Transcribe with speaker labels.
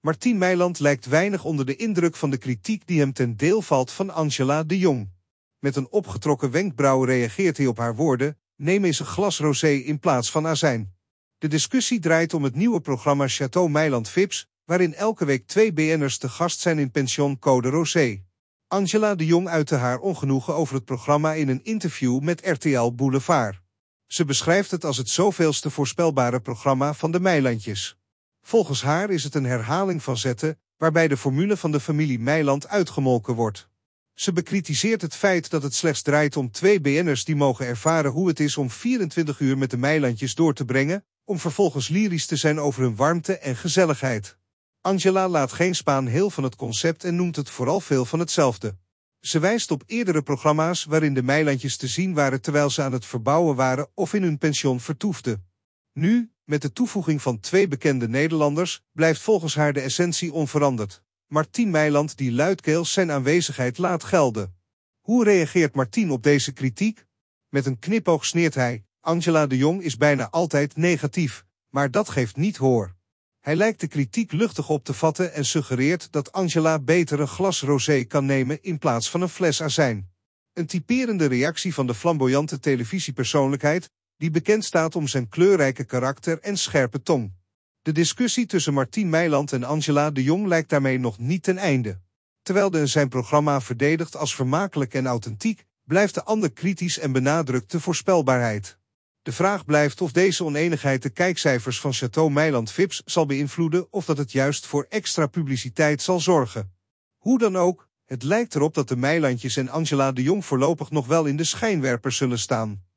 Speaker 1: Martien Meiland lijkt weinig onder de indruk van de kritiek die hem ten deel valt van Angela de Jong. Met een opgetrokken wenkbrauw reageert hij op haar woorden, neem eens een glas rosé in plaats van azijn. De discussie draait om het nieuwe programma Chateau Meiland Vips, waarin elke week twee BN'ers te gast zijn in pension Code Rosé. Angela de Jong uitte haar ongenoegen over het programma in een interview met RTL Boulevard. Ze beschrijft het als het zoveelste voorspelbare programma van de Meilandjes. Volgens haar is het een herhaling van zetten, waarbij de formule van de familie Meiland uitgemolken wordt. Ze bekritiseert het feit dat het slechts draait om twee BN'ers die mogen ervaren hoe het is om 24 uur met de Meilandjes door te brengen, om vervolgens lyrisch te zijn over hun warmte en gezelligheid. Angela laat geen spaan heel van het concept en noemt het vooral veel van hetzelfde. Ze wijst op eerdere programma's waarin de Meilandjes te zien waren terwijl ze aan het verbouwen waren of in hun pension vertoefden. Nu, met de toevoeging van twee bekende Nederlanders, blijft volgens haar de essentie onveranderd. Martien Meiland die luidkeels zijn aanwezigheid laat gelden. Hoe reageert Martien op deze kritiek? Met een knipoog sneert hij, Angela de Jong is bijna altijd negatief, maar dat geeft niet hoor. Hij lijkt de kritiek luchtig op te vatten en suggereert dat Angela beter een glas rosé kan nemen in plaats van een fles azijn. Een typerende reactie van de flamboyante televisiepersoonlijkheid die bekend staat om zijn kleurrijke karakter en scherpe tong. De discussie tussen Martien Meiland en Angela de Jong lijkt daarmee nog niet ten einde. Terwijl de zijn programma verdedigt als vermakelijk en authentiek, blijft de ander kritisch en benadrukt de voorspelbaarheid. De vraag blijft of deze oneenigheid de kijkcijfers van Chateau Meiland Vips zal beïnvloeden of dat het juist voor extra publiciteit zal zorgen. Hoe dan ook, het lijkt erop dat de Meilandjes en Angela de Jong voorlopig nog wel in de schijnwerper zullen staan.